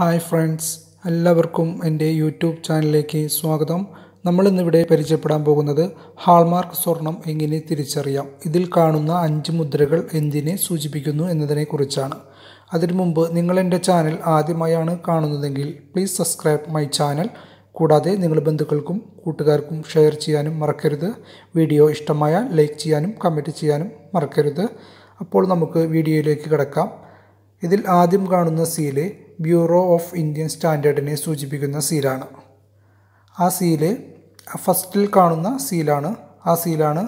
hi friends എല്ലാവർക്കും എൻ്റെ YouTube ചാനലിലേക്ക് സ്വാഗതം നമ്മളിന്നിവിടെ പരിചയപ്പെടാൻ പോകുന്നത് ഹാൾമാർക്ക് സ്വർണം എങ്ങനെ തിരിച്ചറിയാം ഇതിൽ കാണുന്ന അഞ്ച് മുദ്രകൾ എന്തിനെ സൂചിപ്പിക്കുന്നു എന്നതിനെക്കുറിച്ചാണ് അതിനു മുമ്പ് നിങ്ങൾ എൻ്റെ ചാനൽ ആദ്യമായാണ് കാണുന്നതെങ്കിൽ പ്ലീസ് സബ്സ്ക്രൈബ് മൈ ചാനൽ കൂടാതെ നിങ്ങൾ ബന്ധുക്കൾക്കും കൂട്ടുകാർക്കും ഷെയർ ചെയ്യാനും മറക്കരുത് വീഡിയോ ഇഷ്ടമായാൽ ലൈക്ക് ചെയ്യാനും കമൻറ്റ് ചെയ്യാനും മറക്കരുത് അപ്പോൾ നമുക്ക് വീഡിയോയിലേക്ക് കിടക്കാം ഇതിൽ ആദ്യം കാണുന്ന സീല് ബ്യൂറോ ഓഫ് ഇന്ത്യൻ സ്റ്റാൻഡേർഡിനെ സൂചിപ്പിക്കുന്ന സീലാണ് ആ സീല് ഫസ്റ്റിൽ കാണുന്ന സീലാണ് ആ സീലാണ്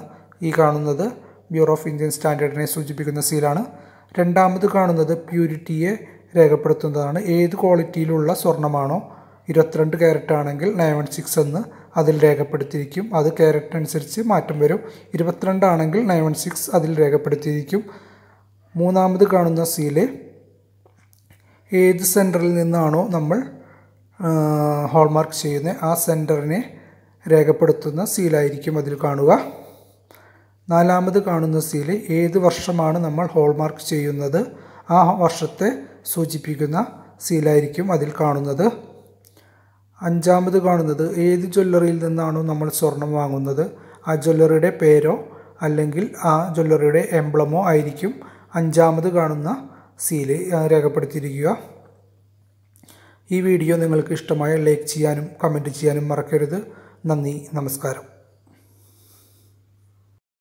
ഈ കാണുന്നത് ബ്യൂറോ ഓഫ് ഇന്ത്യൻ സ്റ്റാൻഡേർഡിനെ സൂചിപ്പിക്കുന്ന സീലാണ് രണ്ടാമത് കാണുന്നത് പ്യൂരിറ്റിയെ രേഖപ്പെടുത്തുന്നതാണ് ഏത് ക്വാളിറ്റിയിലുള്ള സ്വർണ്ണമാണോ ഇരുപത്തിരണ്ട് ക്യാരറ്റ് ആണെങ്കിൽ നയൻ സിക്സ് എന്ന് അതിൽ രേഖപ്പെടുത്തിയിരിക്കും അത് ക്യാരറ്റ് അനുസരിച്ച് മാറ്റം വരും ഇരുപത്തിരണ്ടാണെങ്കിൽ ആണെങ്കിൽ വൺ സിക്സ് അതിൽ രേഖപ്പെടുത്തിയിരിക്കും മൂന്നാമത് കാണുന്ന സീല് ഏത് സെൻറ്ററിൽ നിന്നാണോ നമ്മൾ ഹോൾമാർക്ക് ചെയ്യുന്നത് ആ സെൻറ്ററിനെ രേഖപ്പെടുത്തുന്ന സീലായിരിക്കും അതിൽ കാണുക നാലാമത് കാണുന്ന സീല് ഏത് വർഷമാണ് നമ്മൾ ഹോൾമാർക്ക് ചെയ്യുന്നത് ആ വർഷത്തെ സൂചിപ്പിക്കുന്ന സീലായിരിക്കും അതിൽ കാണുന്നത് അഞ്ചാമത് കാണുന്നത് ഏത് ജ്വല്ലറിയിൽ നിന്നാണോ നമ്മൾ സ്വർണം വാങ്ങുന്നത് ആ ജ്വല്ലറിയുടെ പേരോ അല്ലെങ്കിൽ ആ ജ്വല്ലറിയുടെ എംബ്ലമോ ആയിരിക്കും അഞ്ചാമത് കാണുന്ന സിയിൽ രേഖപ്പെടുത്തിയിരിക്കുക ഈ വീഡിയോ നിങ്ങൾക്ക് ഇഷ്ടമായ ലൈക്ക് ചെയ്യാനും കമൻറ്റ് ചെയ്യാനും മറക്കരുത് നന്ദി നമസ്കാരം